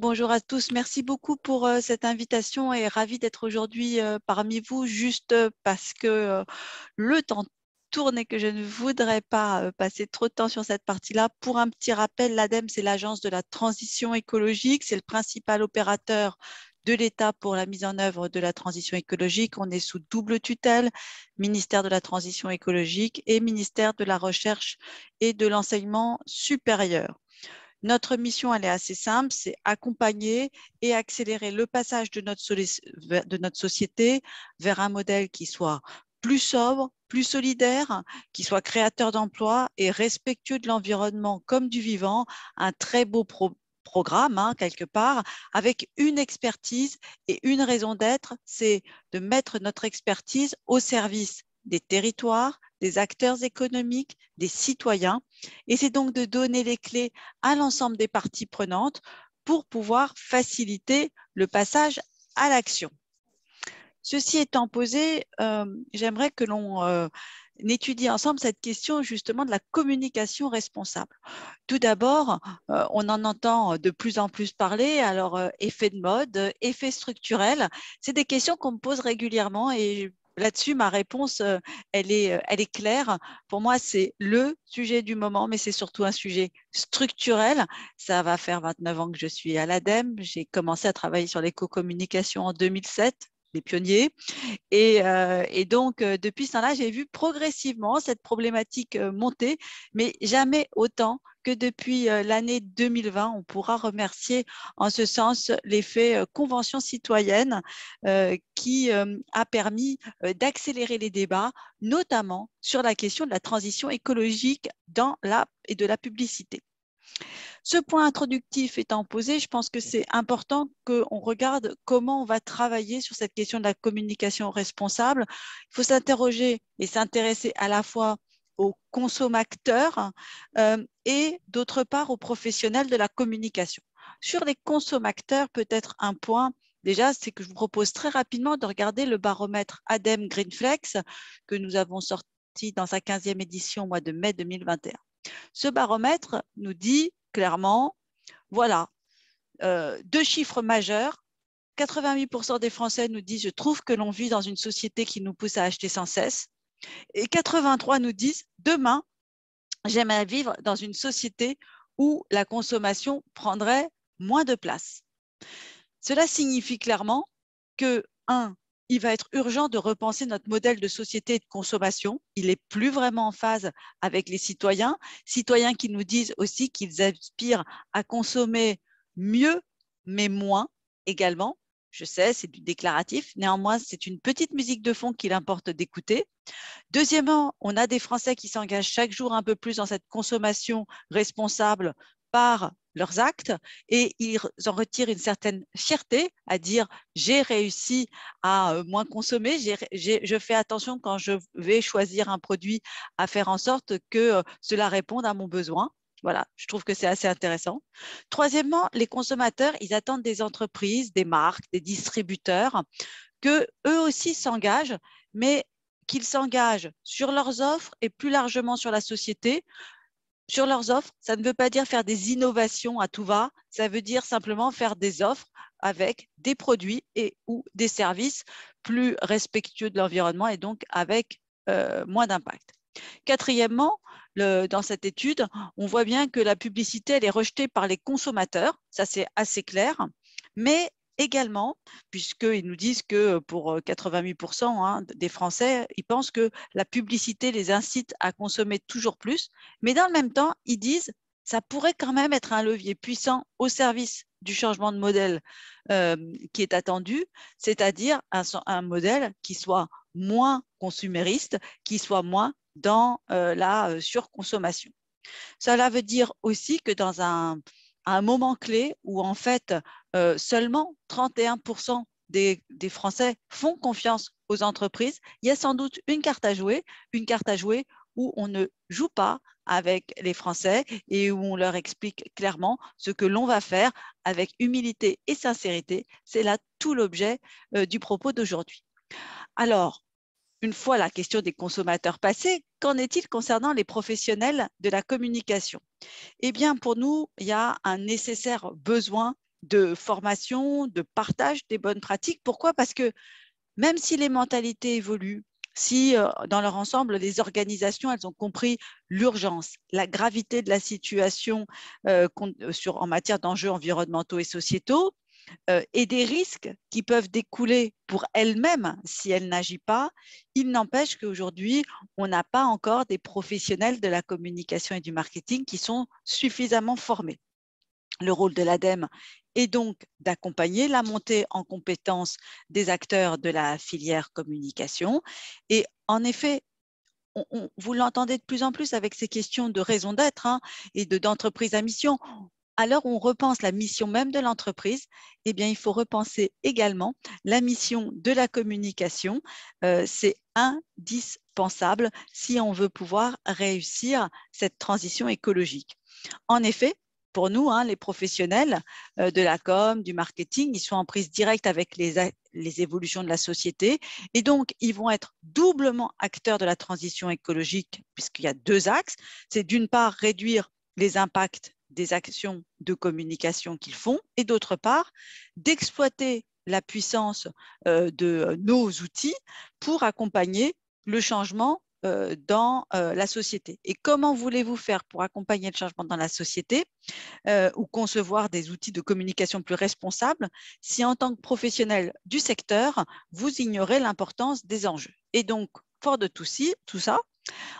Bonjour à tous, merci beaucoup pour euh, cette invitation et ravi d'être aujourd'hui euh, parmi vous juste euh, parce que le temps tourne et que je ne voudrais pas passer trop de temps sur cette partie-là. Pour un petit rappel, l'ADEME, c'est l'agence de la transition écologique, c'est le principal opérateur de l'État pour la mise en œuvre de la transition écologique. On est sous double tutelle, ministère de la transition écologique et ministère de la recherche et de l'enseignement supérieur. Notre mission, elle est assez simple, c'est accompagner et accélérer le passage de notre, société vers un modèle qui soit plus sobre, plus solidaire, qui soit créateur d'emplois et respectueux de l'environnement comme du vivant, un très beau programme hein, quelque part, avec une expertise et une raison d'être, c'est de mettre notre expertise au service des territoires, des acteurs économiques, des citoyens. Et c'est donc de donner les clés à l'ensemble des parties prenantes pour pouvoir faciliter le passage à l'action. Ceci étant posé, euh, j'aimerais que l'on euh, étudie ensemble cette question justement de la communication responsable. Tout d'abord, euh, on en entend de plus en plus parler, alors effet de mode, effet structurel, c'est des questions qu'on me pose régulièrement et là-dessus, ma réponse, euh, elle est, euh, elle est claire. Pour moi, c'est le sujet du moment, mais c'est surtout un sujet structurel. Ça va faire 29 ans que je suis à l'ADEME. J'ai commencé à travailler sur l'éco-communication en 2007 les pionniers. Et, euh, donc, euh, depuis ce temps-là, j'ai vu progressivement cette problématique euh, monter, mais jamais autant que depuis l'année 2020. On pourra remercier en ce sens l'effet Convention citoyenne qui a permis d'accélérer les débats, notamment sur la question de la transition écologique dans la, et de la publicité. Ce point introductif étant posé, je pense que c'est important qu'on regarde comment on va travailler sur cette question de la communication responsable. Il faut s'interroger et s'intéresser à la fois aux consommateurs euh, et d'autre part aux professionnels de la communication. Sur les consommateurs, peut-être un point déjà, c'est que je vous propose très rapidement de regarder le baromètre ADEME Greenflex que nous avons sorti dans sa 15e édition au mois de mai 2021. Ce baromètre nous dit clairement, voilà, euh, deux chiffres majeurs. 88% des Français nous disent, je trouve que l'on vit dans une société qui nous pousse à acheter sans cesse. Et 83 nous disent, demain, j'aimerais vivre dans une société où la consommation prendrait moins de place. Cela signifie clairement que, un, il va être urgent de repenser notre modèle de société et de consommation. Il n'est plus vraiment en phase avec les citoyens, citoyens qui nous disent aussi qu'ils aspirent à consommer mieux, mais moins également. Je sais, c'est du déclaratif. Néanmoins, c'est une petite musique de fond qu'il importe d'écouter. Deuxièmement, on a des Français qui s'engagent chaque jour un peu plus dans cette consommation responsable par leurs actes et ils en retirent une certaine fierté à dire j'ai réussi à euh, moins consommer, je fais attention quand je vais choisir un produit à faire en sorte que euh, cela réponde à mon besoin. Voilà, je trouve que c'est assez intéressant. Troisièmement, les consommateurs, ils attendent des entreprises, des marques, des distributeurs que eux aussi s'engagent, mais qu'ils s'engagent sur leurs offres et plus largement sur la société, sur leurs offres, ça ne veut pas dire faire des innovations à tout va, ça veut dire simplement faire des offres avec des produits et ou des services plus respectueux de l'environnement et donc avec euh, moins d'impact. Quatrièmement, dans cette étude, on voit bien que la publicité, elle est rejetée par les consommateurs, ça c'est assez clair, mais également, puisqu'ils nous disent que pour 88% euh, hein, des Français, ils pensent que la publicité les incite à consommer toujours plus, mais dans le même temps, ils disent ça pourrait quand même être un levier puissant au service du changement de modèle euh, qui est attendu, c'est-à-dire un, modèle qui soit moins consumériste, qui soit moins dans euh, la surconsommation. Cela veut dire aussi que dans un moment clé où en fait euh, seulement 31% des, Français font confiance aux entreprises, il y a sans doute une carte à jouer, une carte à jouer où on ne joue pas avec les Français et où on leur explique clairement ce que l'on va faire avec humilité et sincérité. C'est là tout l'objet euh, du propos d'aujourd'hui. Alors, une fois la question des consommateurs passée, qu'en est-il concernant les professionnels de la communication Eh bien, pour nous, il y a un nécessaire besoin de formation, de partage des bonnes pratiques. Pourquoi Parce que même si les mentalités évoluent, si euh, dans leur ensemble, les organisations, elles ont compris l'urgence, la gravité de la situation euh, euh, en matière d'enjeux environnementaux et sociétaux, et des risques qui peuvent découler pour elles-mêmes si elles n'agissent pas, il n'empêche qu'aujourd'hui, on n'a pas encore des professionnels de la communication et du marketing qui sont suffisamment formés. Le rôle de l'ADEME et donc d'accompagner la montée en compétence des acteurs de la filière communication. Et en effet, on, vous l'entendez de plus en plus avec ces questions de raison d'être hein, et d'entreprise à mission. Alors on repense la mission même de l'entreprise, eh bien il faut repenser également la mission de la communication. Euh, c'est indispensable si on veut pouvoir réussir cette transition écologique. En effet, pour nous, hein, les professionnels euh, de la com, du marketing, ils sont en prise directe avec les, les évolutions de la société. Et donc, ils vont être doublement acteurs de la transition écologique, puisqu'il y a deux axes. C'est d'une part réduire les impacts des actions de communication qu'ils font, et d'autre part, d'exploiter la puissance euh, de euh, nos outils pour accompagner le changement dans la société. Et comment voulez-vous faire pour accompagner le changement dans la société ou concevoir des outils de communication plus responsables si en tant que professionnel du secteur, vous ignorez l'importance des enjeux Et donc, fort de tout, tout ça,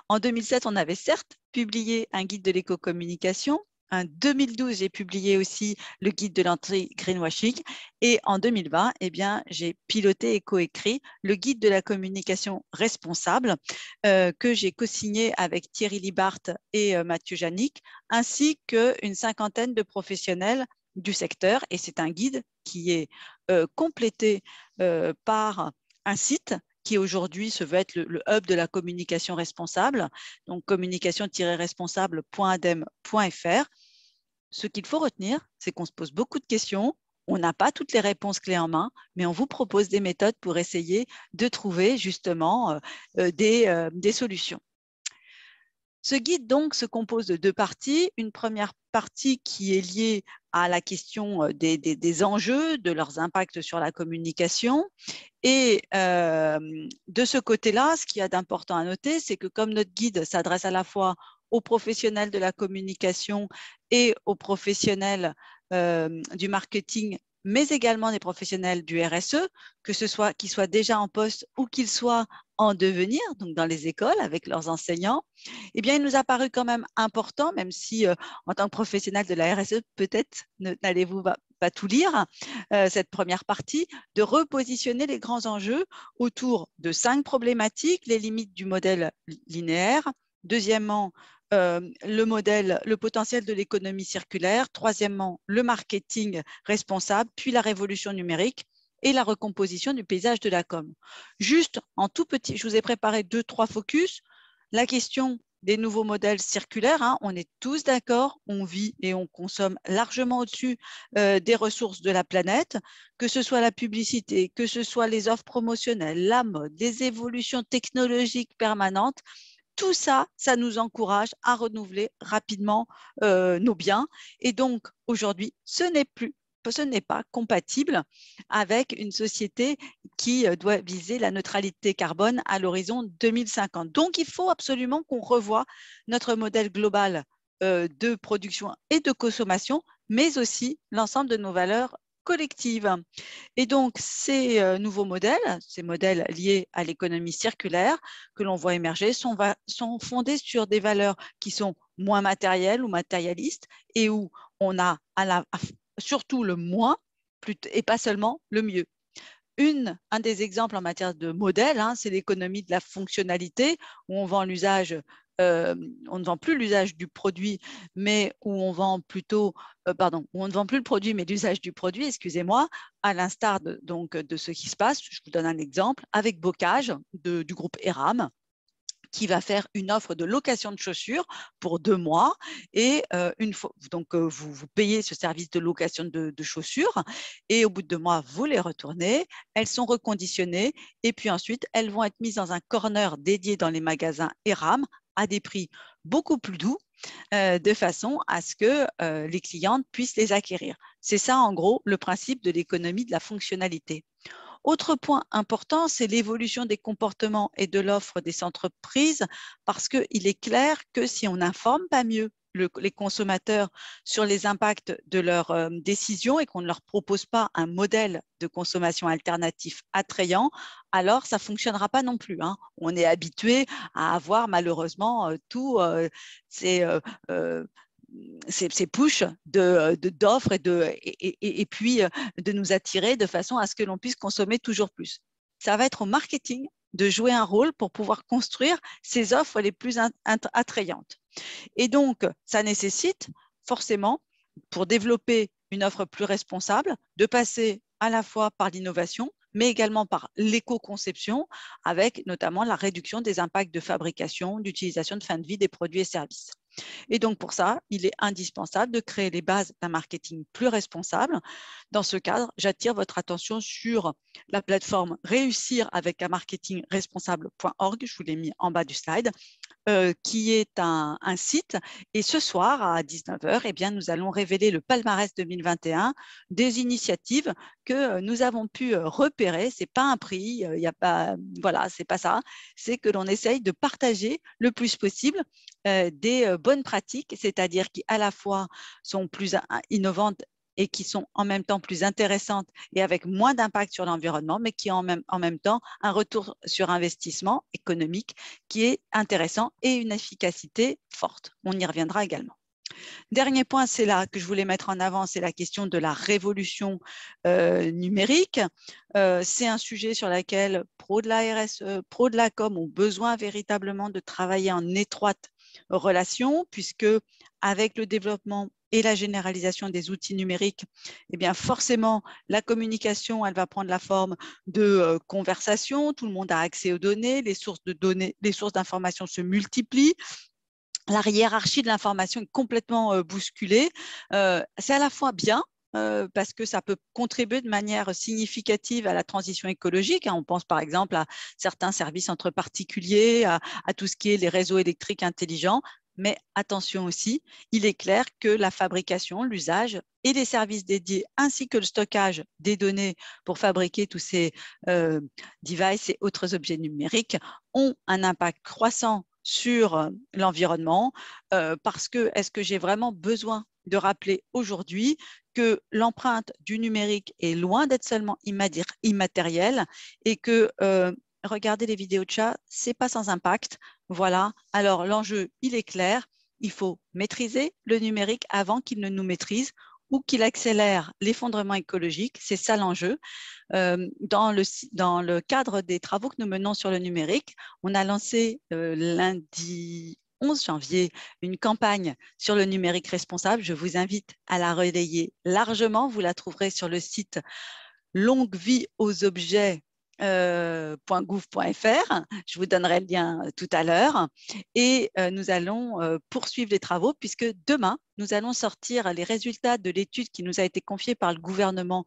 en 2007, on avait certes publié un guide de l'éco-communication, en 2012, j'ai publié aussi le guide de l'entrée greenwashing Et en 2020, eh bien, j'ai piloté et coécrit le guide de la communication responsable euh, que j'ai co-signé avec Thierry Libart et euh, Mathieu Janik, ainsi qu'une cinquantaine de professionnels du secteur. Et c'est un guide qui est euh, complété par un site qui aujourd'hui se veut être le, le, hub de la communication responsable, donc communication-responsable.adem.fr, ce qu'il faut retenir, c'est qu'on se pose beaucoup de questions, on n'a pas toutes les réponses clés en main, mais on vous propose des méthodes pour essayer de trouver justement euh, euh, euh, des, solutions. Ce guide donc se compose de deux parties. Une première partie qui est liée à la question des, enjeux, de leurs impacts sur la communication. Et de ce côté-là, ce qu'il y a d'important à noter, c'est que comme notre guide s'adresse à la fois aux professionnels de la communication et aux professionnels euh, du marketing, mais également des professionnels du RSE, que ce soit qu'ils soient déjà en poste ou qu'ils soient en devenir, donc dans les écoles avec leurs enseignants, eh bien, il nous a paru quand même important, même si euh, en tant que professionnel de la RSE, peut-être n'allez-vous pas, tout lire, euh, cette première partie, de repositionner les grands enjeux autour de cinq problématiques, les limites du modèle linéaire, deuxièmement, euh, le modèle, le potentiel de l'économie circulaire, troisièmement, le marketing responsable, puis la révolution numérique et la recomposition du paysage de la com. Juste en tout petit, je vous ai préparé deux, trois focus. La question des nouveaux modèles circulaires, hein, on est tous d'accord, on vit et on consomme largement au-dessus euh, des ressources de la planète, que ce soit la publicité, que ce soit les offres promotionnelles, la mode, les évolutions technologiques permanentes, tout ça, ça nous encourage à renouveler rapidement euh, nos biens. Et donc, aujourd'hui, ce n'est plus ce n'est pas compatible avec une société qui euh, doit viser la neutralité carbone à l'horizon 2050. Donc, il faut absolument qu'on revoie notre modèle global euh, de production et de consommation, mais aussi l'ensemble de nos valeurs collective. Et donc, ces euh, nouveaux modèles, ces modèles liés à l'économie circulaire que l'on voit émerger, sont, fondés sur des valeurs qui sont moins matérielles ou matérialistes et où on a à la, surtout le moins et pas seulement le mieux. Une, un des exemples en matière de modèle, hein, c'est l'économie de la fonctionnalité, où on vend l'usage euh, on ne vend plus l'usage du produit, mais où on vend plutôt, euh, pardon, on ne vend plus le produit, mais l'usage du produit, excusez-moi, à l'instar de, donc, de ce qui se passe, je vous donne un exemple, avec Bocage du groupe Eram, qui va faire une offre de location de chaussures pour deux mois. Et euh, une fois, donc vous, vous, payez ce service de location de, de, chaussures et au bout de deux mois, vous les retournez. Elles sont reconditionnées et puis ensuite, elles vont être mises dans un corner dédié dans les magasins Eram à des prix beaucoup plus doux euh, de façon à ce que euh, les clientes puissent les acquérir. C'est ça, en gros, le principe de l'économie de la fonctionnalité. Autre point important, c'est l'évolution des comportements et de l'offre des entreprises, parce qu'il est clair que si on n'informe pas mieux les consommateurs sur les impacts de leurs euh, décisions et qu'on ne leur propose pas un modèle de consommation alternatif attrayant, alors ça ne fonctionnera pas non plus. Hein. On est habitué à avoir malheureusement euh, tous euh, ces, ces, pushes d'offres de, et puis de nous attirer de façon à ce que l'on puisse consommer toujours plus. Ça va être au marketing de jouer un rôle pour pouvoir construire ces offres les plus attrayantes. Et donc, ça nécessite forcément, pour développer une offre plus responsable, de passer à la fois par l'innovation, mais également par l'éco-conception, avec notamment la réduction des impacts de fabrication, d'utilisation de fin de vie des produits et services. Et donc pour ça, il est indispensable de créer les bases d'un marketing plus responsable. Dans ce cadre, j'attire votre attention sur la plateforme réussir avec un marketing responsable.org. Je vous l'ai mis en bas du slide euh, qui est un, site. Et ce soir, à 19h, eh bien, nous allons révéler le palmarès 2021 des initiatives que euh, nous avons pu euh, repérer. C'est pas un prix, il y a pas, voilà, c'est pas ça. C'est que l'on essaye de partager le plus possible des bonnes pratiques, c'est-à-dire qui à la fois sont plus innovantes et qui sont en même temps plus intéressantes et avec moins d'impact sur l'environnement, mais qui ont en même, en même temps un retour sur investissement économique qui est intéressant et une efficacité forte. On y reviendra également. Dernier point, c'est là que je voulais mettre en avant, c'est la question de la révolution euh, numérique. Euh, c'est un sujet sur lequel pro de la RSE, euh, pro de la com ont besoin véritablement de travailler en étroite relation, puisque avec le développement et la généralisation des outils numériques, eh bien forcément, la communication, elle va prendre la forme de euh, conversation tout le monde a accès aux données, les sources de données, les sources d'informations se multiplient, la hiérarchie de l'information est complètement euh, bousculée. Euh, c'est à la fois bien parce que ça peut contribuer de manière significative à la transition écologique. Hein. On pense par exemple à certains services entre particuliers, à, à, tout ce qui est les réseaux électriques intelligents. Mais attention aussi, il est clair que la fabrication, l'usage et les services dédiés, ainsi que le stockage des données pour fabriquer tous ces euh, devices et autres objets numériques, ont un impact croissant sur euh, l'environnement euh, parce que est-ce que j'ai vraiment besoin de rappeler aujourd'hui que l'empreinte du numérique est loin d'être seulement immatérielle et que regardez les vidéos de chat, c'est pas sans impact. Voilà. Alors l'enjeu, il est clair. Il faut maîtriser le numérique avant qu'il ne nous maîtrise ou qu'il accélère l'effondrement écologique. C'est ça l'enjeu. Euh, dans, le, cadre des travaux que nous menons sur le numérique, on a lancé euh, lundi 11 janvier une campagne sur le numérique responsable. Je vous invite à la relayer largement. Vous la trouverez sur le site Longue vie aux objets www.gouv.fr, euh, Je vous donnerai le lien euh, tout à l'heure. Et euh, nous allons poursuivre les travaux puisque demain, nous allons sortir les résultats de l'étude qui nous a été confiée par le gouvernement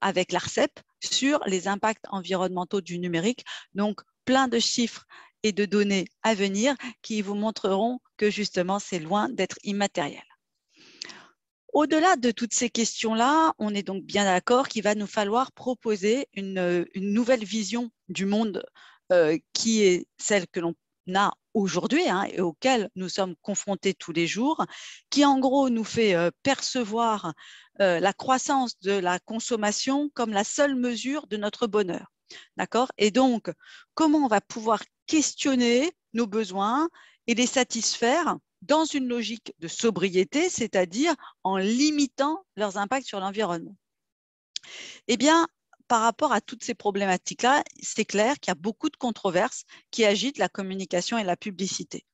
avec l'ARCEP sur les impacts environnementaux du numérique. Donc, plein de chiffres et de données à venir qui vous montreront que justement, c'est loin d'être immatériel. Au-delà de toutes ces questions-là, on est donc bien d'accord qu'il va nous falloir proposer une, euh, nouvelle vision du monde euh, qui est celle que l'on a aujourd'hui hein, et auquel nous sommes confrontés tous les jours, qui en gros nous fait euh, percevoir la croissance de la consommation comme la seule mesure de notre bonheur. D'accord Et donc, comment on va pouvoir questionner nos besoins et les satisfaire dans une logique de sobriété, c'est-à-dire en limitant leurs impacts sur l'environnement. Eh bien, par rapport à toutes ces problématiques-là, c'est clair qu'il y a beaucoup de controverses qui agitent la communication et la publicité.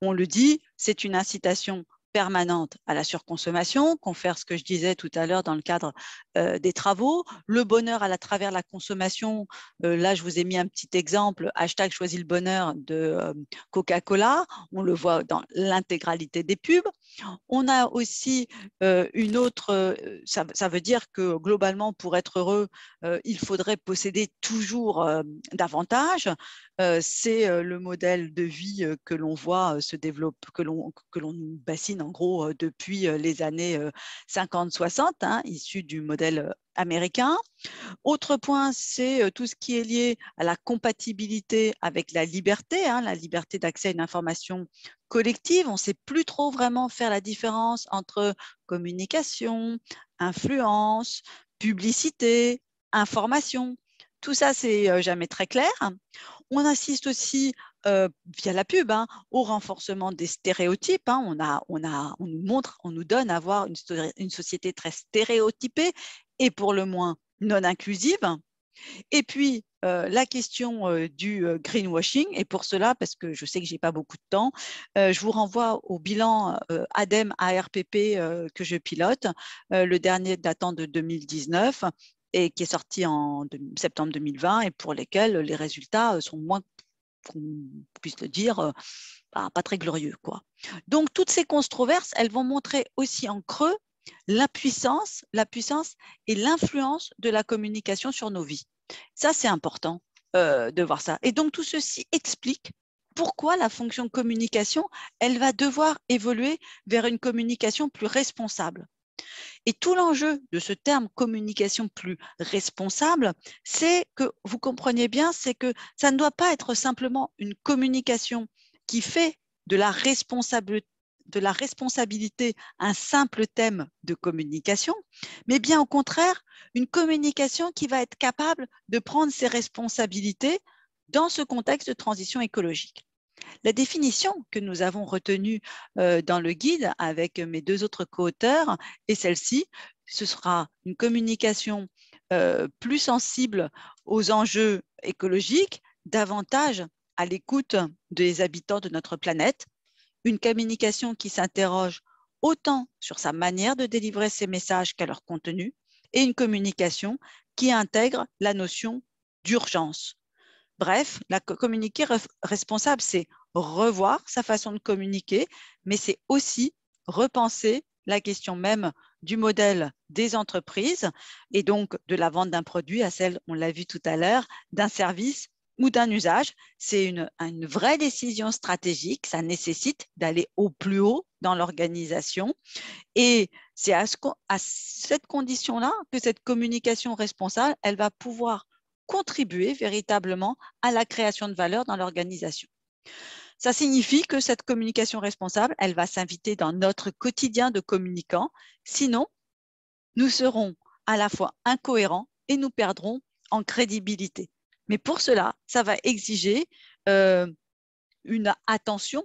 On le dit, c'est une incitation permanente à la surconsommation, confère ce que je disais tout à l'heure dans le cadre euh, des travaux, le bonheur à, travers la consommation, euh, là je vous ai mis un petit exemple, hashtag choisis le bonheur de euh, Coca-Cola, on le voit dans l'intégralité des pubs. On a aussi une autre, ça, ça, veut dire que globalement pour être heureux, il faudrait posséder toujours davantage. C'est le modèle de vie que l'on voit se développer, que l'on bassine en gros depuis les années 50-60, hein, issus du modèle américain. Autre point, c'est tout ce qui est lié à la compatibilité avec la liberté, hein, la liberté d'accès à une information collective. On ne sait plus trop vraiment faire la différence entre communication, influence, publicité, information. Tout ça, c'est jamais très clair. On insiste aussi euh, via la pub hein, au renforcement des stéréotypes. Hein. on, a, on, a, nous montre, on nous donne à voir une, société très stéréotypée et pour le moins non inclusive. Et puis, euh, la question euh, du greenwashing. Et pour cela, parce que je sais que je n'ai pas beaucoup de temps, je vous renvoie au bilan ADEME ARPP que je pilote, le dernier datant de 2019 et qui est sorti en septembre 2020 et pour lesquels les résultats sont moins qu'on puisse le dire, euh, bah, pas, très glorieux. Quoi. Donc, toutes ces controverses, elles vont montrer aussi en creux la puissance, la puissance et l'influence de la communication sur nos vies. Ça, c'est important euh, de voir ça. Et donc, tout ceci explique pourquoi la fonction communication, elle va devoir évoluer vers une communication plus responsable. Et tout l'enjeu de ce terme communication plus responsable, c'est que, vous comprenez bien, c'est que ça ne doit pas être simplement une communication qui fait de la, de la responsabilité un simple thème de communication, mais bien au contraire, une communication qui va être capable de prendre ses responsabilités dans ce contexte de transition écologique. La définition que nous avons retenue euh, dans le guide avec mes deux autres co-auteurs est celle-ci. Ce sera une communication euh, plus sensible aux enjeux écologiques, davantage à l'écoute des habitants de notre planète, une communication qui s'interroge autant sur sa manière de délivrer ses messages qu'à leur contenu, et une communication qui intègre la notion d'urgence, Bref, la communiquer responsable, c'est revoir sa façon de communiquer, mais c'est aussi repenser la question même du modèle des entreprises et donc de la vente d'un produit à celle, on l'a vu tout à l'heure, d'un service ou d'un usage. C'est une, vraie décision stratégique. Ça nécessite d'aller au plus haut dans l'organisation. Et c'est à, à cette condition-là que cette communication responsable, elle va pouvoir contribuer véritablement à la création de valeur dans l'organisation. Ça signifie que cette communication responsable, elle va s'inviter dans notre quotidien de communicant, Sinon, nous serons à la fois incohérents et nous perdrons en crédibilité. Mais pour cela, ça va exiger euh, une attention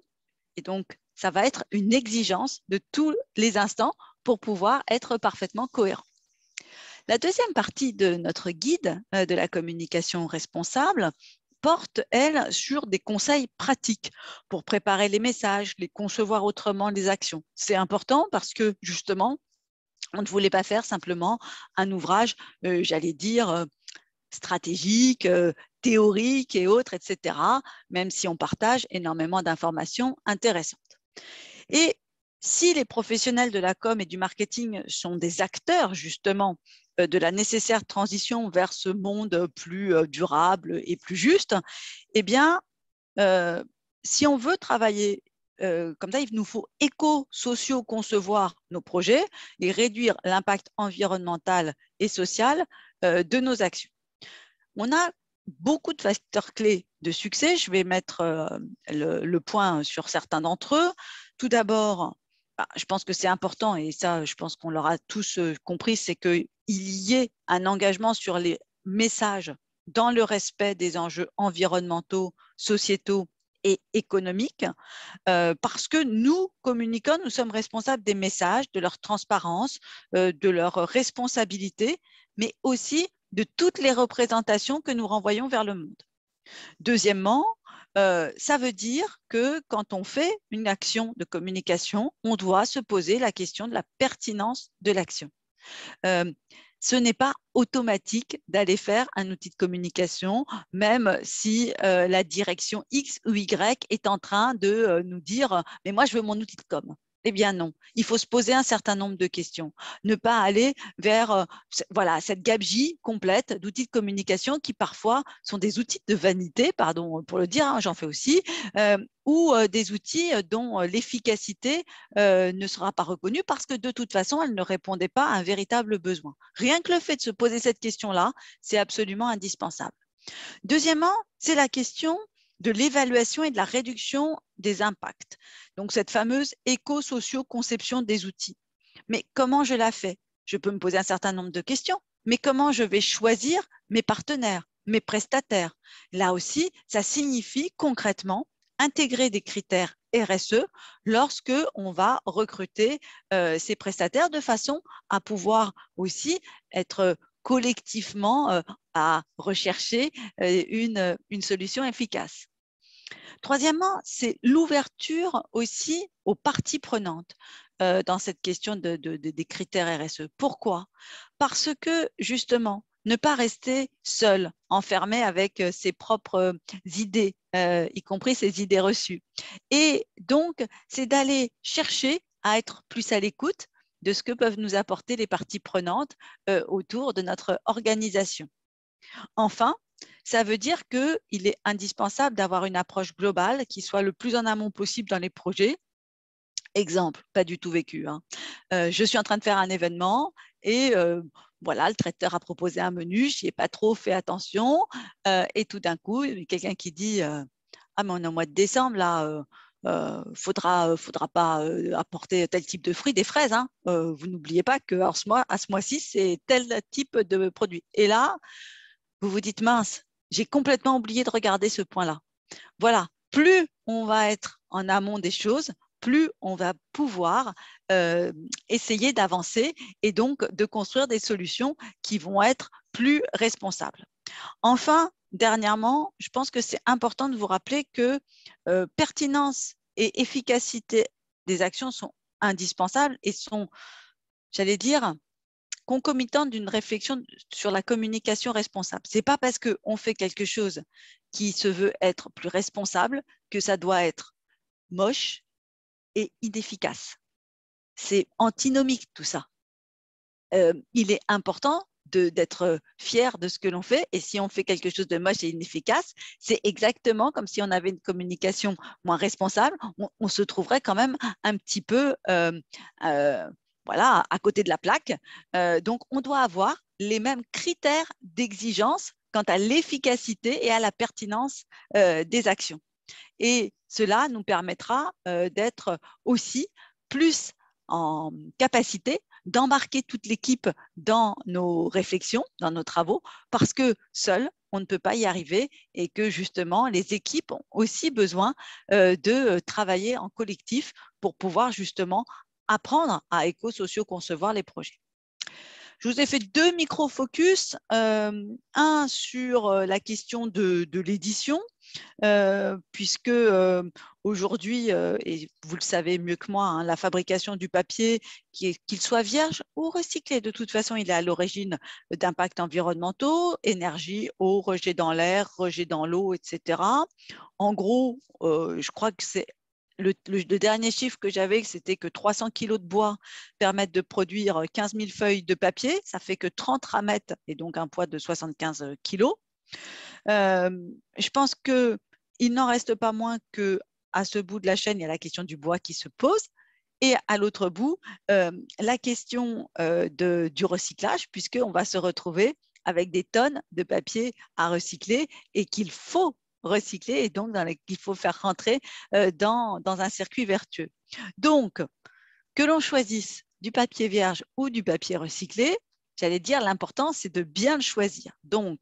et donc ça va être une exigence de tous les instants pour pouvoir être parfaitement cohérent. La deuxième partie de notre guide euh, de la communication responsable porte, elle, sur des conseils pratiques pour préparer les messages, les concevoir autrement, les actions. C'est important parce que, justement, on ne voulait pas faire simplement un ouvrage, euh, j'allais dire, euh, stratégique, théorique et autres, etc., même si on partage énormément d'informations intéressantes. Et si les professionnels de la com et du marketing sont des acteurs, justement, euh, de la nécessaire transition vers ce monde euh, plus euh, durable et plus juste, eh bien, si on veut travailler comme ça, il nous faut éco-sociaux concevoir nos projets et réduire l'impact environnemental et social de nos actions. On a beaucoup de facteurs clés de succès. Je vais mettre le point sur certains d'entre eux. Tout d'abord, bah, je pense que c'est important, et ça, je pense qu'on l'aura tous compris, c'est qu'il y ait un engagement sur les messages dans le respect des enjeux environnementaux, sociétaux et économiques, parce que nous, communicants, nous sommes responsables des messages, de leur transparence, de leur responsabilité, mais aussi de toutes les représentations que nous renvoyons vers le monde. Deuxièmement, euh, ça veut dire que quand on fait une action de communication, on doit se poser la question de la pertinence de l'action. Euh, ce n'est pas automatique d'aller faire un outil de communication, même si euh, la direction X ou Y est en train de nous dire Mais moi, je veux mon outil de com. Eh bien non, il faut se poser un certain nombre de questions, ne pas aller vers euh, voilà cette gabegie complète d'outils de communication qui parfois sont des outils de vanité, pardon pour le dire, hein, j'en fais aussi, euh, ou euh, des outils dont l'efficacité ne sera pas reconnue parce que de toute façon elle ne répondait pas à un véritable besoin. Rien que le fait de se poser cette question-là, c'est absolument indispensable. Deuxièmement, c'est la question de l'évaluation et de la réduction des impacts. Donc cette fameuse éco-socio-conception des outils. Mais comment je la fais Je peux me poser un certain nombre de questions, mais comment je vais choisir mes partenaires, mes prestataires Là aussi, ça signifie concrètement intégrer des critères RSE lorsque on va recruter euh, ces prestataires de façon à pouvoir aussi être collectivement euh, à rechercher euh, une solution efficace. Troisièmement, c'est l'ouverture aussi aux parties prenantes euh, dans cette question des critères RSE. Pourquoi Parce que justement, ne pas rester seul, enfermé avec euh, ses propres euh, idées, y compris ses idées reçues. Et donc, c'est d'aller chercher à être plus à l'écoute de ce que peuvent nous apporter les parties prenantes autour de notre organisation. Enfin, ça veut dire qu'il est indispensable d'avoir une approche globale qui soit le plus en amont possible dans les projets. Exemple, pas du tout vécu. Hein. Euh, je suis en train de faire un événement et euh, voilà, le traiteur a proposé un menu, je ai pas trop fait attention. Euh, et tout d'un coup, il y a quelqu'un qui dit Ah, mais on est au mois de décembre, là, euh, faudra, faudra pas apporter tel type de fruits, des fraises. Hein. vous n'oubliez pas que à ce mois-ci, c'est tel type de produit. Et là, vous vous dites mince, j'ai complètement oublié de regarder ce point-là. Voilà, plus on va être en amont des choses, plus on va pouvoir euh, essayer d'avancer et donc de construire des solutions qui vont être plus responsables. Enfin, dernièrement, je pense que c'est important de vous rappeler que euh, pertinence et efficacité des actions sont indispensables et sont, j'allais dire, concomitant d'une réflexion sur la communication responsable. Ce n'est pas parce qu'on fait quelque chose qui se veut être plus responsable que ça doit être moche et inefficace. C'est antinomique tout ça. Euh, il est important d'être fier de ce que l'on fait. Et si on fait quelque chose de moche et inefficace, c'est exactement comme si on avait une communication moins responsable. On, se trouverait quand même un petit peu euh, euh, voilà, à côté de la plaque. Euh, donc, on doit avoir les mêmes critères d'exigence quant à l'efficacité et à la pertinence euh, des actions. Et cela nous permettra euh, d'être aussi plus en capacité d'embarquer toute l'équipe dans nos réflexions, dans nos travaux, parce que seul, on ne peut pas y arriver et que justement, les équipes ont aussi besoin de travailler en collectif pour pouvoir justement apprendre à éco-socio-concevoir les projets. Je vous ai fait deux micro-focus, euh, un sur euh, la question de, l'édition, euh, puisque aujourd'hui, et vous le savez mieux que moi, hein, la fabrication du papier, qu'il soit vierge ou recyclé, de toute façon, il est à l'origine d'impacts environnementaux, énergie, eau, rejet dans l'air, rejet dans l'eau, etc. En gros, je crois que c'est le, dernier chiffre que j'avais, c'était que 300 kg de bois permettent de produire 15 euh, 000 feuilles de papier. Ça fait que 30 ramettes et donc un poids de 75 euh, kg. Euh, je pense qu'il n'en reste pas moins que à ce bout de la chaîne, il y a la question du bois qui se pose. Et à l'autre bout, la question du recyclage, puisqu'on va se retrouver avec des tonnes de papier à recycler et qu'il faut recycler et donc qu'il faut faire rentrer euh, dans, un circuit vertueux. Donc, que l'on choisisse du papier vierge ou du papier recyclé, j'allais dire l'important, c'est de bien le choisir. Donc,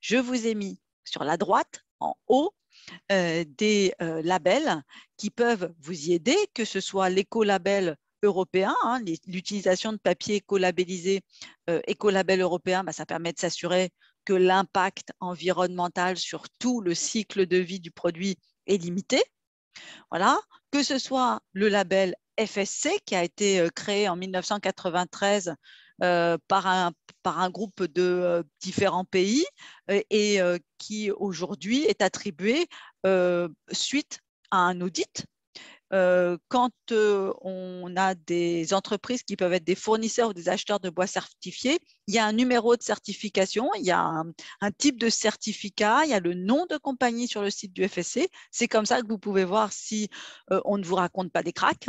je vous ai mis sur la droite, en haut, euh, des euh, labels qui peuvent vous y aider, que ce soit l'écolabel européen, hein, l'utilisation de papier écolabelisé, écolabel européen, bah, ça permet de s'assurer que l'impact environnemental sur tout le cycle de vie du produit est limité. Voilà, que ce soit le label FSC qui a été euh, créé en 1993 euh, par, un, par, un, groupe de euh, différents pays et qui aujourd'hui est attribué suite à un audit euh, quand euh, on a des entreprises qui peuvent être des fournisseurs ou des acheteurs de bois certifiés, il y a un numéro de certification, il y a un, type de certificat, il y a le nom de compagnie sur le site du FSC. C'est comme ça que vous pouvez voir si euh, on ne vous raconte pas des cracks.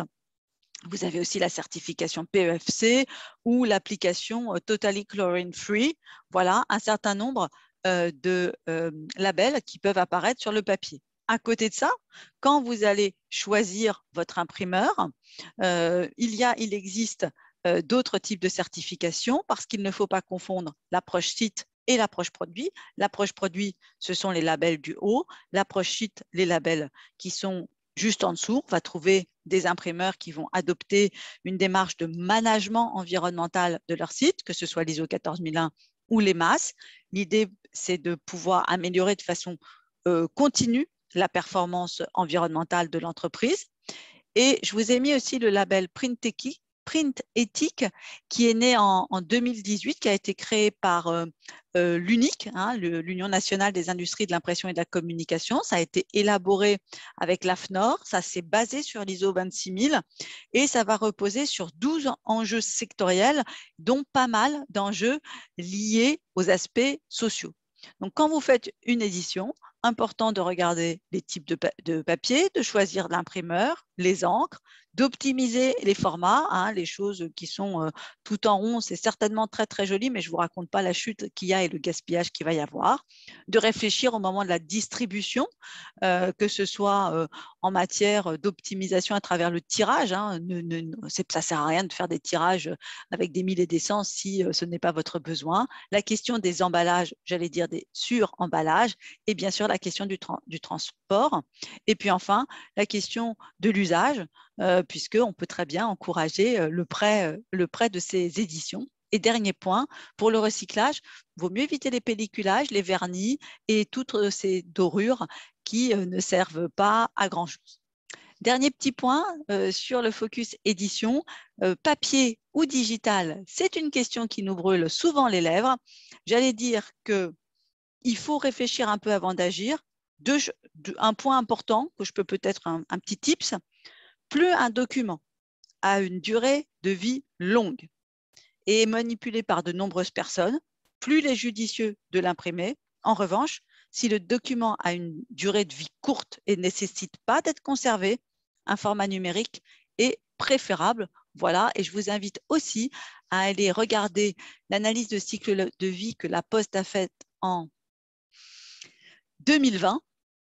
Vous avez aussi la certification PEFC ou l'application Totally Chlorine Free. Voilà un certain nombre de labels qui peuvent apparaître sur le papier à côté de ça, quand vous allez choisir votre imprimeur, euh, il, y a, il existe euh, d'autres types de certifications parce qu'il ne faut pas confondre l'approche site et l'approche produit. L'approche produit, ce sont les labels du haut, l'approche site, les labels qui sont juste en dessous. On va trouver des imprimeurs qui vont adopter une démarche de management environnemental de leur site, que ce soit l'ISO 14001 ou les masses. L'idée, c'est de pouvoir améliorer de façon euh, continue la performance environnementale de l'entreprise. Et je vous ai mis aussi le label Print qui est né en, 2018, qui a été créé par euh, euh, l'UNIC, hein, l'Union nationale des industries de l'impression et de la communication. Ça a été élaboré avec l'AFNOR, ça s'est basé sur l'ISO 26000 et ça va reposer sur 12 enjeux sectoriels, dont pas mal d'enjeux liés aux aspects sociaux. Donc, quand vous faites une édition, important de regarder les types de, papier, de choisir l'imprimeur, les encres, d'optimiser les formats, hein, les choses qui sont euh, tout en rond, c'est certainement très très joli, mais je ne vous raconte pas la chute qu'il y a et le gaspillage qu'il va y avoir, de réfléchir au moment de la distribution, euh, que ce soit euh, en matière d'optimisation à travers le tirage, hein. ça ne sert à rien de faire des tirages avec des milliers et des si ce n'est pas votre besoin, la question des emballages, j'allais dire des sur-emballages, et bien sûr la question du transport, et puis enfin la question de l'usage, euh, puisqu'on peut très bien encourager euh, euh, le prêt, de ces éditions. Et dernier point, pour le recyclage, il vaut mieux éviter les pelliculages, les vernis et toutes ces dorures qui ne servent pas à grand-chose. Dernier petit point sur le focus édition, papier ou digital, c'est une question qui nous brûle souvent les lèvres. J'allais dire qu'il faut réfléchir un peu avant d'agir. un point important que je peux peut-être un petit tips, plus un document a une durée de vie longue et est manipulé par de nombreuses personnes, plus il est judicieux de l'imprimer. En revanche, si le document a une durée de vie courte et ne nécessite pas d'être conservé, un format numérique est préférable. Voilà, et je vous invite aussi à aller regarder l'analyse de cycle de vie que la Poste a faite en 2020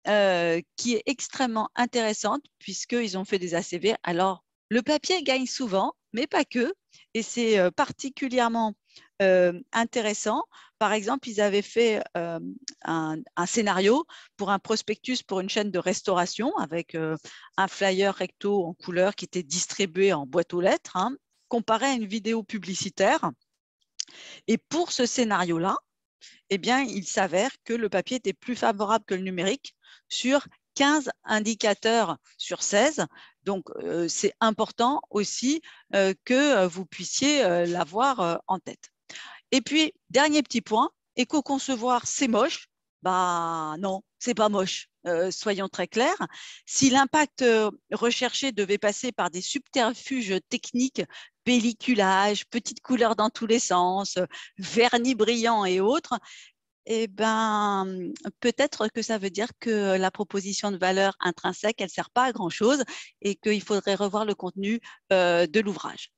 euh, qui est extrêmement intéressante puisqu'ils ont fait des ACV. Alors, le papier gagne souvent, mais pas que. Et c'est euh, particulièrement euh, intéressant. Par exemple, ils avaient fait un, scénario pour un prospectus pour une chaîne de restauration avec un flyer recto en couleur qui était distribué en boîte aux lettres, hein, comparé à une vidéo publicitaire. Et pour ce scénario-là, eh bien, il s'avère que le papier était plus favorable que le numérique sur 15 indicateurs sur 16. Donc, euh, c'est important aussi euh, que euh, vous puissiez l'avoir en tête. Et puis, dernier petit point, éco-concevoir, c'est moche. Bah non, c'est pas moche, soyons très clairs. Si l'impact recherché devait passer par des subterfuges techniques, pelliculage, petites couleurs dans tous les sens, vernis brillant et autres, eh ben, peut-être que ça veut dire que la proposition de valeur intrinsèque, elle ne sert pas à grand-chose et qu'il faudrait revoir le contenu euh, de l'ouvrage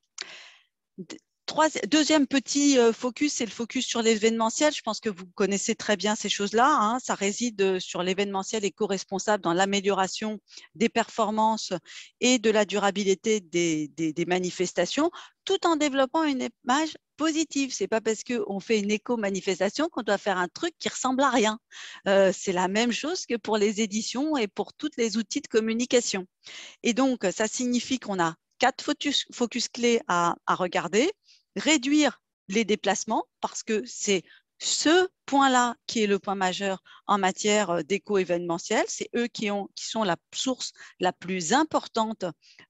deuxième petit euh, focus, c'est le focus sur l'événementiel. Je pense que vous connaissez très bien ces choses-là. Hein. Ça réside euh, sur l'événementiel éco responsable dans l'amélioration des performances et de la durabilité des, manifestations, tout en développant une image positive. C'est pas parce qu'on fait une éco-manifestation qu'on doit faire un truc qui ressemble à rien. Euh, c'est la même chose que pour les éditions et pour tous les outils de communication. Et donc, ça signifie qu'on a quatre focus, focus clés à, à regarder réduire les déplacements parce que c'est ce point-là qui est le point majeur en matière euh, d'éco-événementiel, c'est eux qui, ont, qui, sont la source la plus importante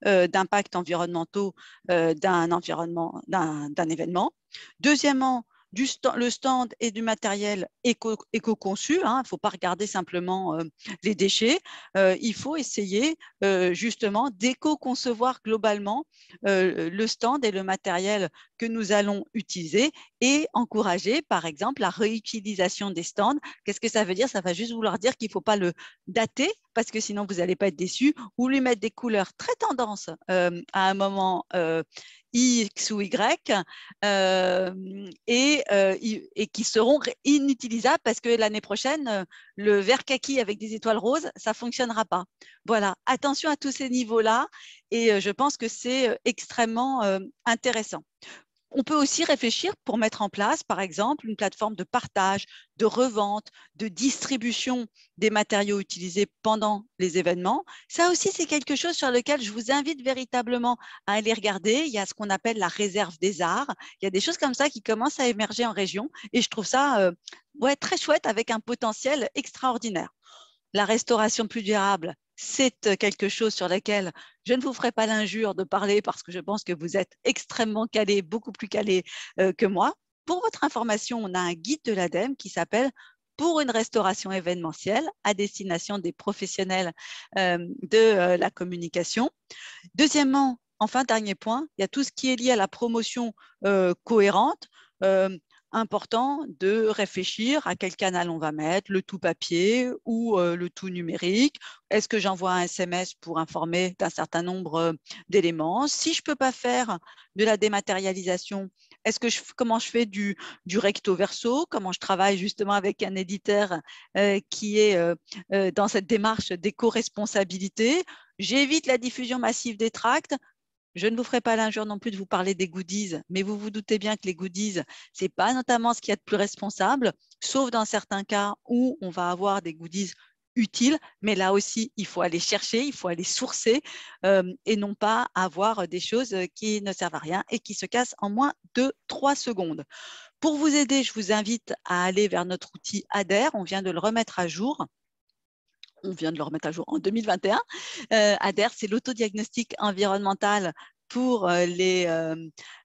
euh, d'impact euh, d'impacts environnementaux d'un événement. Deuxièmement, le stand et du matériel éco-conçu. il hein, ne faut pas regarder simplement euh, les déchets. Euh, il faut essayer euh, justement d'éco-concevoir globalement le stand et le matériel que nous allons utiliser et encourager, par exemple, la réutilisation des stands. Qu'est-ce que ça veut dire Ça va juste vouloir dire qu'il ne faut pas le dater, parce que sinon vous n'allez pas être déçu, ou lui mettre des couleurs très tendances euh, à un moment euh, X ou Y, euh, et, et, qui seront inutilisables parce que l'année prochaine, le vert kaki avec des étoiles roses, ça ne fonctionnera pas. Voilà, attention à tous ces niveaux-là, et je pense que c'est extrêmement intéressant. On peut aussi réfléchir pour mettre en place, par exemple, une plateforme de partage, de revente, de distribution des matériaux utilisés pendant les événements. Ça aussi, c'est quelque chose sur lequel je vous invite véritablement à aller regarder. Il y a ce qu'on appelle la réserve des arts. Il y a des choses comme ça qui commencent à émerger en région et je trouve ça euh, ouais, très chouette avec un potentiel extraordinaire. La restauration plus durable, c'est euh, quelque chose sur laquelle je ne vous ferai pas l'injure de parler parce que je pense que vous êtes extrêmement calé, beaucoup plus calé euh, que moi. Pour votre information, on a un guide de l'ADEME qui s'appelle pour une restauration événementielle à destination des professionnels euh, de la communication. Deuxièmement, enfin, dernier point, il y a tout ce qui est lié à la promotion cohérente important de réfléchir à quel canal on va mettre, le tout papier ou euh, le tout numérique. Est-ce que j'envoie un SMS pour informer d'un certain nombre euh, d'éléments Si je ne peux pas faire de la dématérialisation, est-ce que comment je fais du, recto verso Comment je travaille justement avec un éditeur euh, qui est dans cette démarche d'éco-responsabilité J'évite la diffusion massive des tracts. Je ne vous ferai pas l'injure non plus de vous parler des goodies, mais vous vous doutez bien que les goodies, ce n'est pas notamment ce qu'il y a de plus responsable, sauf dans certains cas où on va avoir des goodies utiles, mais là aussi, il faut aller chercher, il faut aller sourcer euh, et non pas avoir des choses qui ne servent à rien et qui se cassent en moins de 3 secondes. Pour vous aider, je vous invite à aller vers notre outil ADER, on vient de le remettre à jour on vient de le remettre à jour en 2021. Euh, ADER, c'est l'autodiagnostic environnemental pour euh, les,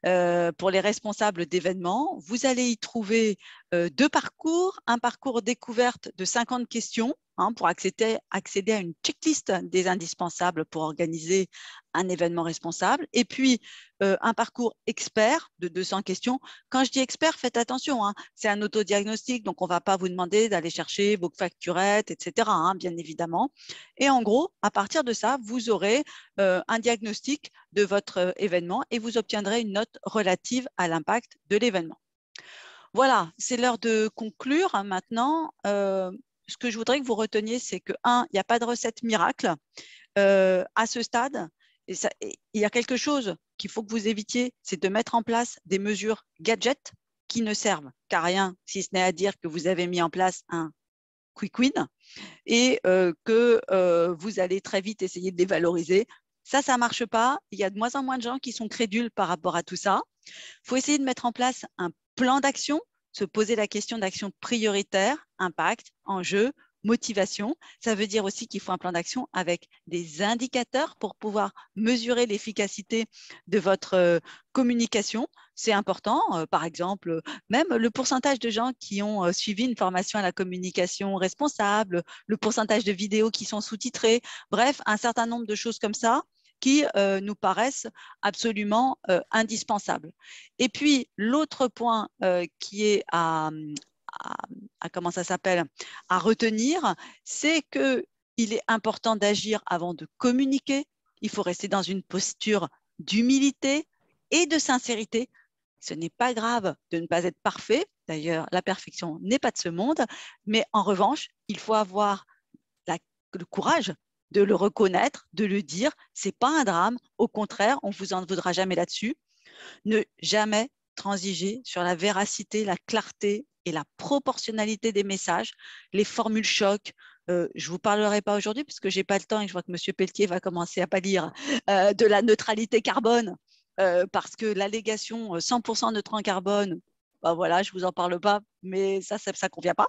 euh, pour les responsables d'événements. Vous allez y trouver euh, deux parcours, un parcours découverte de 50 questions hein, pour accéder, accéder à une checklist des indispensables pour organiser un événement responsable, et puis euh, un parcours expert de 200 questions. Quand je dis expert, faites attention, hein, c'est un autodiagnostic, donc on ne va pas vous demander d'aller chercher vos facturettes, etc., hein, bien évidemment. Et en gros, à partir de ça, vous aurez euh, un diagnostic de votre événement et vous obtiendrez une note relative à l'impact de l'événement. Voilà, c'est l'heure de conclure hein, maintenant. Euh, ce que je voudrais que vous reteniez, c'est que, un, il n'y a pas de recette miracle euh, à ce stade. il y a quelque chose qu'il faut que vous évitiez, c'est de mettre en place des mesures gadgets qui ne servent qu'à rien, si ce n'est à dire que vous avez mis en place un quick win et euh, que vous allez très vite essayer de dévaloriser. Ça, ça ne marche pas. Il y a de moins en moins de gens qui sont crédules par rapport à tout ça. Il faut essayer de mettre en place un plan d'action, se poser la question d'action prioritaire, impact, enjeu, motivation. Ça veut dire aussi qu'il faut un plan d'action avec des indicateurs pour pouvoir mesurer l'efficacité de votre euh, communication. C'est important, euh, par exemple, même le pourcentage de gens qui ont euh, suivi une formation à la communication responsable, le pourcentage de vidéos qui sont sous-titrées, bref, un certain nombre de choses comme ça qui euh, nous paraissent absolument euh, indispensables. Et puis, l'autre point euh, qui est à, comment ça s'appelle, à retenir, c'est qu'il est important d'agir avant de communiquer. Il faut rester dans une posture d'humilité et de sincérité. Ce n'est pas grave de ne pas être parfait. D'ailleurs, la perfection n'est pas de ce monde. Mais en revanche, il faut avoir le courage de le reconnaître, de le dire. C'est pas un drame. Au contraire, on vous en voudra jamais là-dessus. Ne jamais transiger sur la véracité, la clarté et la proportionnalité des messages, les formules chocs. Euh, je ne vous parlerai pas aujourd'hui puisque que je n'ai pas le temps et je vois que M. Pelletier va commencer à pâlir lire, euh, de la neutralité carbone euh, parce que l'allégation 100% neutre en carbone, ben voilà, je ne vous en parle pas, mais ça, ça ne convient pas.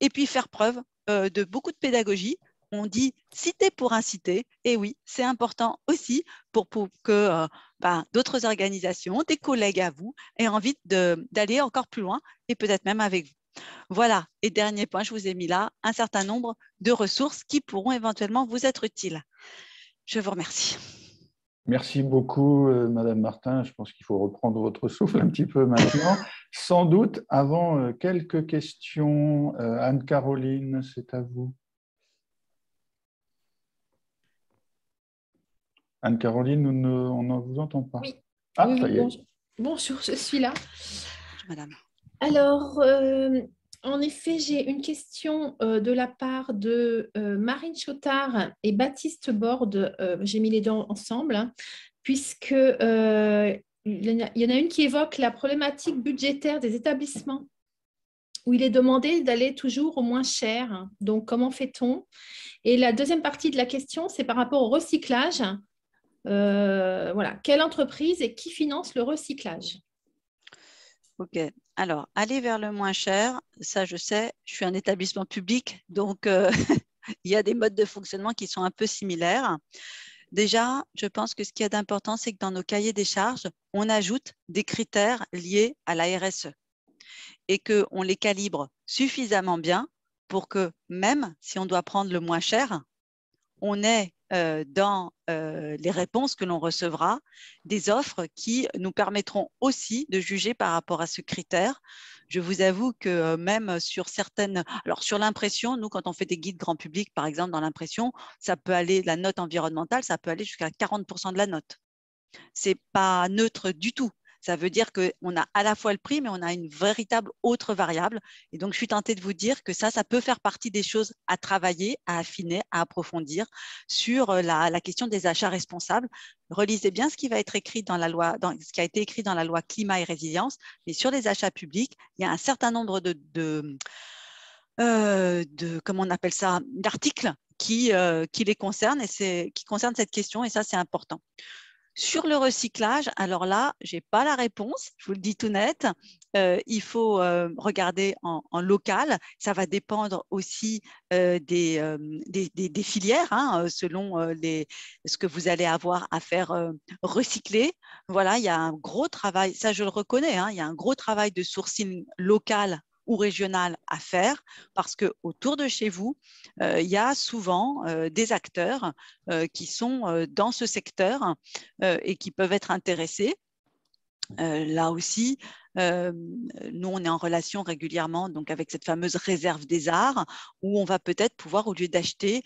Et puis faire preuve de beaucoup de pédagogie on dit citer pour inciter. Et oui, c'est important aussi pour, que euh, ben, d'autres organisations, des collègues à vous, aient envie d'aller encore plus loin et peut-être même avec vous. Voilà, et dernier point, je vous ai mis là un certain nombre de ressources qui pourront éventuellement vous être utiles. Je vous remercie. Merci beaucoup, euh, Madame Martin. Je pense qu'il faut reprendre votre souffle un petit peu maintenant. Sans doute, avant euh, quelques questions, Anne-Caroline, c'est à vous. Anne-Caroline, on ne vous entend pas. Oui. Ah, bonjour. je suis là. Madame. Alors, euh, en effet, j'ai une question euh, de la part de euh, Marine Chotard et Baptiste Borde. j'ai mis les deux ensemble, hein, puisque il y en a une qui évoque la problématique budgétaire des établissements où il est demandé d'aller toujours au moins cher. Donc, comment fait-on Et la deuxième partie de la question, c'est par rapport au recyclage. Euh, voilà. Quelle entreprise et qui finance le recyclage Ok. Alors, aller vers le moins cher, ça je sais, je suis un établissement public, donc euh, il y a des modes de fonctionnement qui sont un peu similaires. Déjà, je pense que ce qui est d'important, c'est que dans nos cahiers des charges, on ajoute des critères liés à la RSE et qu'on les calibre suffisamment bien pour que même si on doit prendre le moins cher, on ait euh, dans euh, les réponses que l'on recevra des offres qui nous permettront aussi de juger par rapport à ce critère. Je vous avoue que euh, même sur certaines, alors sur l'impression, nous quand on fait des guides grand public, par exemple dans l'impression, ça peut aller, la note environnementale, ça peut aller jusqu'à 40% de la note. C'est pas neutre du tout. Ça veut dire qu'on a à la fois le prix, mais on a une véritable autre variable. Et donc, je suis tentée de vous dire que ça, ça peut faire partie des choses à travailler, à affiner, à approfondir sur euh, la, question des achats responsables. Relisez bien ce qui va être écrit dans la loi, ce qui a été écrit dans la loi climat et résilience. Et sur les achats publics, il y a un certain nombre de, euh, on appelle ça, d'articles qui, euh, qui les concernent et qui concernent cette question. Et ça, c'est important. Sur le recyclage, alors là, je n'ai pas la réponse, je vous le dis tout net. Euh, il faut euh, regarder en, local. Ça va dépendre aussi euh, des, filières, hein, selon ce que vous allez avoir à faire recycler. Voilà, il y a un gros travail, ça je le reconnais, hein, il y a un gros travail de sourcing local ou à faire, parce que autour de chez vous, euh, il y a souvent euh, des acteurs euh, qui sont dans ce secteur et qui peuvent être intéressés. là aussi, nous, on est en relation régulièrement donc avec cette fameuse réserve des arts où on va peut-être pouvoir, au lieu d'acheter,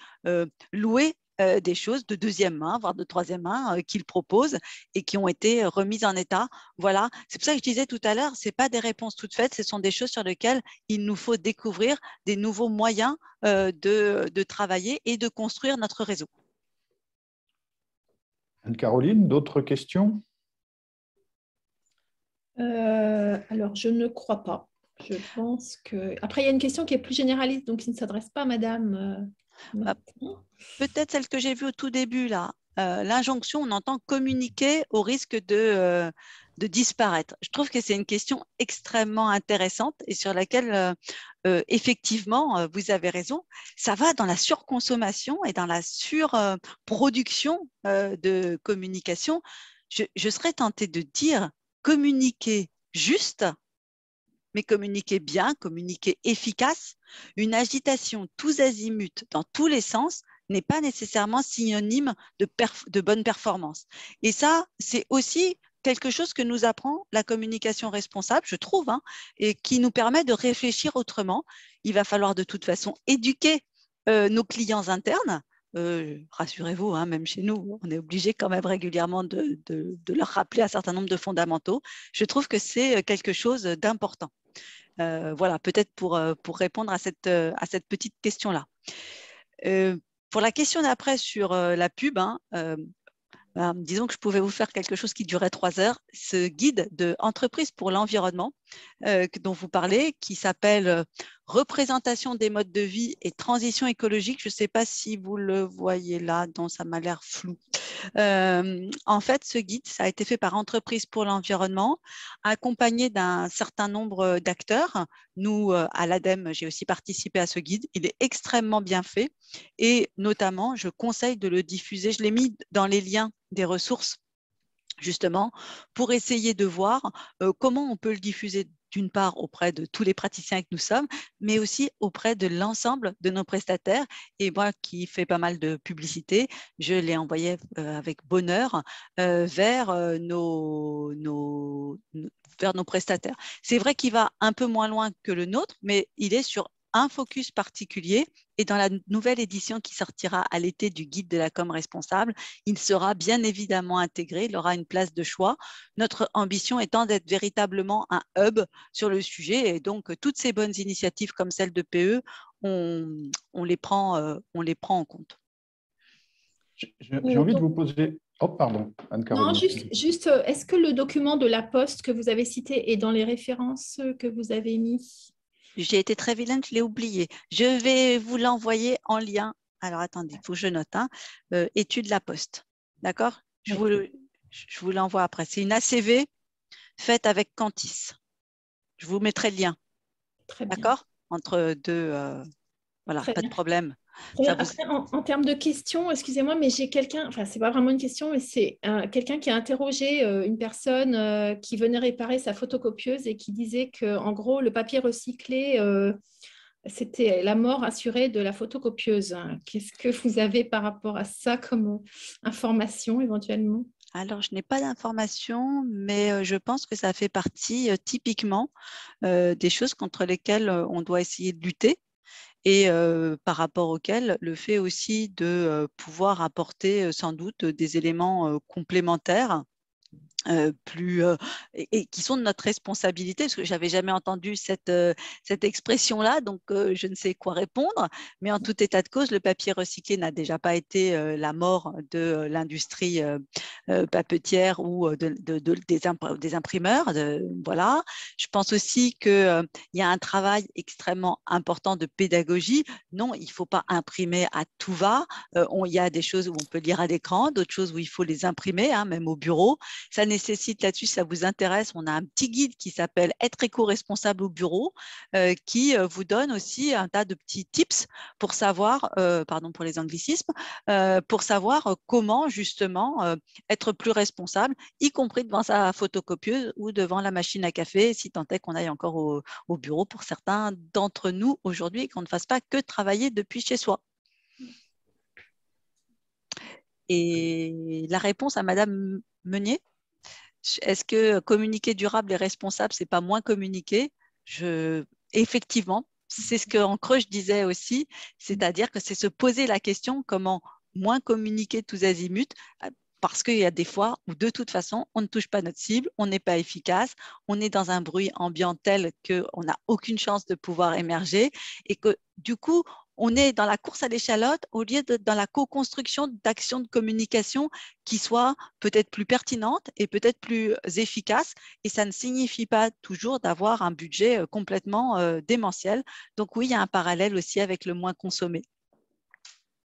louer euh, des choses de deuxième main, voire de troisième main, euh, qu'ils proposent et qui ont été euh, remises en état. Voilà, c'est pour ça que je disais tout à l'heure, ce pas des réponses toutes faites, ce sont des choses sur lesquelles il nous faut découvrir des nouveaux moyens de, travailler et de construire notre réseau. Anne-Caroline, d'autres questions Alors, je ne crois pas. Je pense que. Après, il y a une question qui est plus généraliste, donc qui ne s'adresse pas à Madame Mmh. Bah, peut-être celle que j'ai vue au tout début, là. Euh, l'injonction, on entend communiquer au risque euh, de, disparaître. Je trouve que c'est une question extrêmement intéressante et sur laquelle, euh, effectivement, vous avez raison, ça va dans la surconsommation et dans la surproduction de communication. je serais tentée de dire communiquer juste mais communiquer bien, communiquer efficace. Une agitation tous azimuts dans tous les sens n'est pas nécessairement synonyme de, de bonne performance. Et ça, c'est aussi quelque chose que nous apprend la communication responsable, je trouve, hein, et qui nous permet de réfléchir autrement. Il va falloir de toute façon éduquer euh, nos clients internes. Euh, rassurez-vous, hein, même chez nous, on est obligé quand même régulièrement de leur rappeler un certain nombre de fondamentaux. Je trouve que c'est euh, quelque chose d'important. Euh, voilà, peut-être pour, euh, pour répondre à cette, euh, à cette petite question-là. pour la question d'après sur la pub, hein, ben, disons que je pouvais vous faire quelque chose qui durait trois heures. Ce guide de entreprise pour l'environnement dont vous parlez, qui s'appelle Représentation des modes de vie et transition écologique. Je ne sais pas si vous le voyez là, donc ça m'a l'air flou en fait, ce guide, ça a été fait par Entreprise pour l'environnement, accompagné d'un certain nombre d'acteurs. Nous, euh, à l'ADEME, j'ai aussi participé à ce guide. Il est extrêmement bien fait et notamment, je conseille de le diffuser. Je l'ai mis dans les liens des ressources justement, pour essayer de voir euh, comment on peut le diffuser d'une part auprès de tous les praticiens que nous sommes, mais aussi auprès de l'ensemble de nos prestataires. Et moi qui fais pas mal de publicité, je l'ai envoyé euh, avec bonheur euh, vers, euh, nos, vers nos prestataires. C'est vrai qu'il va un peu moins loin que le nôtre, mais il est sur un focus particulier. Et dans la nouvelle édition qui sortira à l'été du guide de la com responsable, il sera bien évidemment intégré, il aura une place de choix. Notre ambition étant d'être véritablement un hub sur le sujet. Et donc, euh, toutes ces bonnes initiatives comme celle de PE, on, les, prend, euh, on les prend en compte. J'ai envie de vous poser. Oh, pardon, Anne Non, juste, juste euh, est-ce que le document de la Poste que vous avez cité est dans les références que vous avez mis j'ai été très vilaine, je l'ai oublié. Je vais vous l'envoyer en lien. Alors attendez, il faut que je note. Hein. Euh, étude La Poste. D'accord je vous, l'envoie après. C'est une ACV faite avec Cantis. Je vous mettrai le lien. D'accord Entre deux. Euh, voilà, pas de problème en, termes de questions, excusez-moi, mais j'ai quelqu'un, enfin, c'est pas vraiment une question, mais c'est euh, quelqu'un qui a interrogé euh, une personne euh, qui venait réparer sa photocopieuse et qui disait qu'en gros, le papier recyclé, c'était la mort assurée de la photocopieuse. Qu'est-ce que vous avez par rapport à ça comme information éventuellement alors, je n'ai pas d'informations, mais je pense que ça fait partie typiquement des choses contre lesquelles on doit essayer de lutter et par rapport auquel le fait aussi de pouvoir apporter sans doute des éléments complémentaires euh, plus euh, et, qui sont de notre responsabilité parce que j'avais jamais entendu cette euh, cette expression là donc je ne sais quoi répondre mais en tout état de cause le papier recyclé n'a déjà pas été la mort de l'industrie papetière ou de, des, imprimeurs voilà je pense aussi que il y a un travail extrêmement important de pédagogie non il faut pas imprimer à tout va il y a des choses où on peut lire à l'écran d'autres choses où il faut les imprimer hein, même au bureau ça nécessite là-dessus, ça vous intéresse, on a un petit guide qui s'appelle Être éco-responsable au bureau, euh, qui euh, vous donne aussi un tas de petits tips pour savoir, euh, pardon pour les anglicismes, pour savoir comment justement être plus responsable, y compris devant sa photocopieuse ou devant la machine à café, si tant est qu'on aille encore au, bureau pour certains d'entre nous aujourd'hui, qu'on ne fasse pas que travailler depuis chez soi. Et la réponse à Madame Meunier est-ce que communiquer durable et responsable, c'est pas moins communiquer Effectivement, c'est ce que mm-hmm. en creux je disais aussi, mm-hmm. c'est-à-dire que c'est se poser la question comment moins communiquer tous azimuts euh, parce qu'il y a des fois où de toute façon, on ne touche pas notre cible, on n'est pas efficace, on est dans un bruit ambiant tel qu'on n'a aucune chance de pouvoir émerger et que du coup, on est dans la course à l'échalote au lieu d'être dans la co-construction d'actions de communication qui soient peut-être plus pertinentes et peut-être plus euh, efficaces. Et ça ne signifie pas toujours d'avoir un budget euh, complètement euh, démentiel. Donc oui, il y a un parallèle aussi avec le moins consommé.